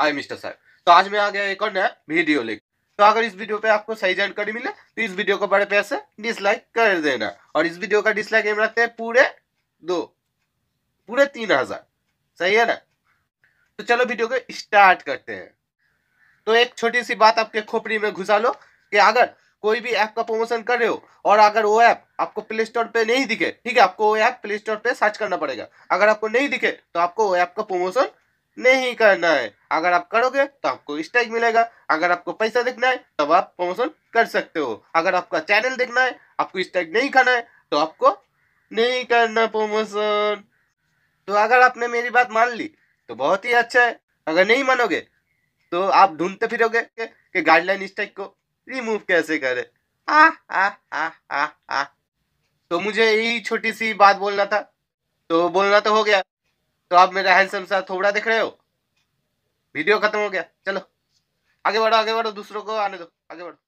आई mister साहब तो आज मैं आ गया एक और नया वीडियो लेकर तो अगर इस वीडियो पे आपको सही जानकारी मिले तो इस वीडियो को बड़े पैसे डिसलाइक कर देना और इस वीडियो का डिसलाइक हम रखते हैं पूरे दो पूरे तीन हजार सही है ना तो चलो वीडियो को स्टार्ट करते हैं तो एक छोटी सी बात आपके खोपड़ी में घुसा लो कि अगर कोई भी ऐप का प्रमोशन कर रहे हो और अगर वो ऐप आपको प्ले स्टोर पे नहीं दिखे ठीक है आपको वो ऐप प्ले स्टोर पे सर्च करना पड़ेगा अगर आपको नहीं दिखे तो आपको वो ऐप का प्रमोशन नहीं करना है अगर आप करोगे तो आपको स्टेज मिलेगा अगर आपको पैसा देखना है तब आप प्रमोशन कर सकते हो अगर आपका चैनल देखना है आपको स्टेज नहीं खाना है तो आपको नहीं करना प्रमोशन तो अगर आपने मेरी बात मान ली तो बहुत ही अच्छा है अगर नहीं मानोगे तो आप ढूंढते फिरोगे कि गाइडलाइन स्टेज को रिमूव कैसे करें आ आ आ आ आ तो मुझे यही छोटी सी बात बोलना था तो बोलना तो हो गया तो आप मेरा हैंडसम सा थोड़ा देख रहे हो वीडियो खत्म हो गया चलो आगे बढ़ो आगे बढ़ो दूसरों को आने दो आगे बढ़ो